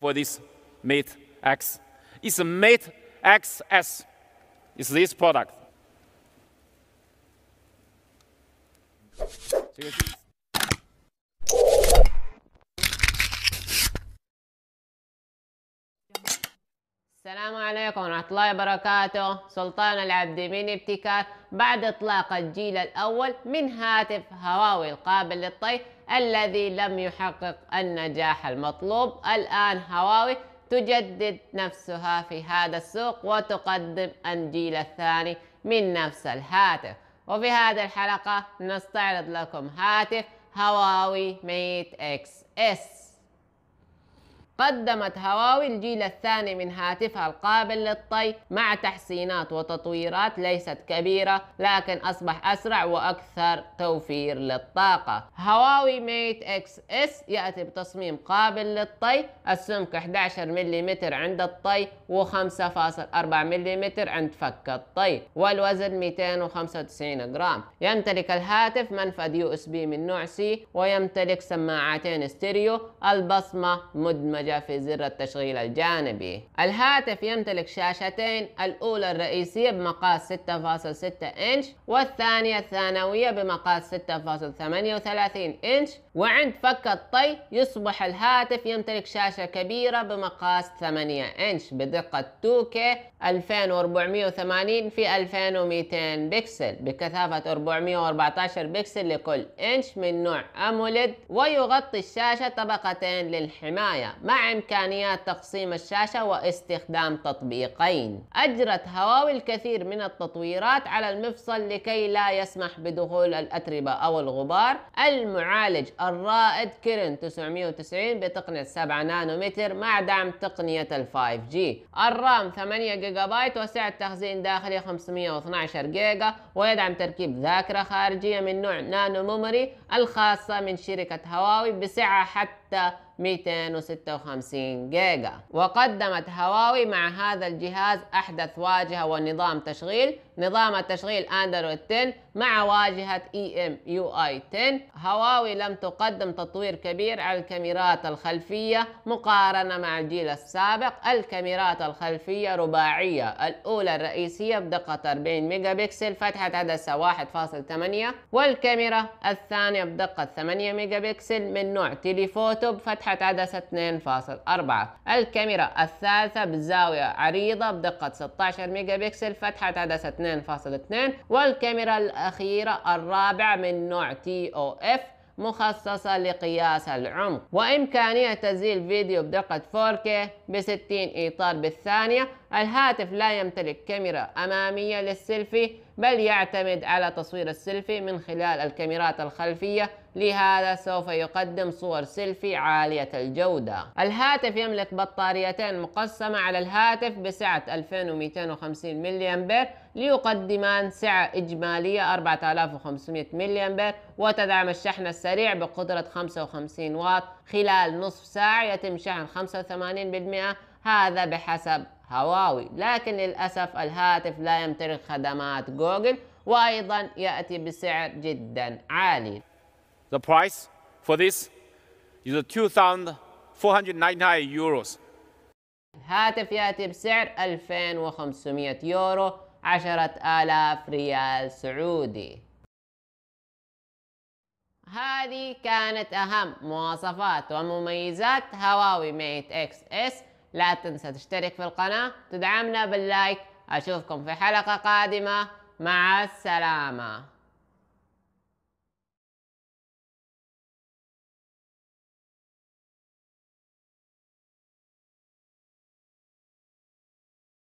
for this mate X a mate XS, It's this product. السلام عليكم ورحمة الله وبركاته سلطان العبدي من ابتكار بعد إطلاق الجيل الأول من هاتف هواوي القابل للطي الذي لم يحقق النجاح المطلوب الآن هواوي تجدد نفسها في هذا السوق وتقدم الجيل الثاني من نفس الهاتف وفي هذه الحلقة نستعرض لكم هاتف هواوي ميت اكس اس قدمت هواوي الجيل الثاني من هاتفها القابل للطي مع تحسينات وتطويرات ليست كبيرة لكن أصبح أسرع وأكثر توفير للطاقة هواوي ميت اكس اس يأتي بتصميم قابل للطي السمك 11 ملم عند الطي و5.4 ملم عند فك الطي والوزن 295 جرام يمتلك الهاتف منفذ يو اس بي من نوع سي ويمتلك سماعتين ستيريو البصمة مدمجة الحاجة في زر التشغيل الجانبي الهاتف يمتلك شاشتين الأولى الرئيسية بمقاس 6.6 إنش والثانية الثانوية بمقاس 6.38 إنش وعند فك الطي يصبح الهاتف يمتلك شاشة كبيرة بمقاس 8 إنش بدقة 2K 2480 في 2200 بكسل بكثافة 414 بكسل لكل إنش من نوع أموليد ويغطي الشاشة طبقتين للحماية مع مع إمكانيات تقسيم الشاشة واستخدام تطبيقين أجرت هواوي الكثير من التطويرات على المفصل لكي لا يسمح بدخول الأتربة أو الغبار المعالج الرائد كيرن 990 بتقنية 7 نانومتر مع دعم تقنية ال 5G الرام 8 جيجا بايت وسعة تخزين داخلي 512 جيجا ويدعم تركيب ذاكرة خارجية من نوع نانو ميموري الخاصة من شركة هواوي بسعة حتى 256 جيجا وقدمت هواوي مع هذا الجهاز أحدث واجهة ونظام تشغيل نظام التشغيل أندرويد 10 مع واجهة EMUI 10 هواوي لم تقدم تطوير كبير على الكاميرات الخلفية مقارنة مع الجيل السابق الكاميرات الخلفية رباعية الأولى الرئيسية بدقة 40 ميجا بكسل فتحة عدسة 1.8 والكاميرا الثانية بدقة 8 ميجا بكسل من نوع تيليفوتو بفتحة فتحة عدسة 2.4 الكاميرا الثالثة بزاويه عريضة بدقة 16 ميجا بكسل فتحة عدسة 2.2 والكاميرا الأخيرة الرابعة من نوع تي او اف مخصصة لقياس العمق وإمكانية تسجيل فيديو بدقة 4K ب 60 إطار بالثانية الهاتف لا يمتلك كاميرا أمامية للسيلفي بل يعتمد على تصوير السيلفي من خلال الكاميرات الخلفية لهذا سوف يقدم صور سيلفي عالية الجودة الهاتف يملك بطاريتين مقسمة على الهاتف بسعة 2250 ملي أمبير ليقدمان سعة إجمالية 4500 ملي أمبير وتدعم الشحن السريع بقدرة 55 واط خلال نصف ساعة يتم شحن 85% هذا بحسب هواوي لكن للأسف الهاتف لا يمتلك خدمات جوجل وأيضا يأتي بسعر جدا عالي The price for this is 2,499 euros. هاتف ياتي بسعر 2500 يورو 10000 ريال سعودي هذه كانت أهم مواصفات ومميزات هواوي ميت اكس اس لا تنسى تشترك في القناة تدعمنا باللايك أشوفكم في حلقة قادمة مع السلامة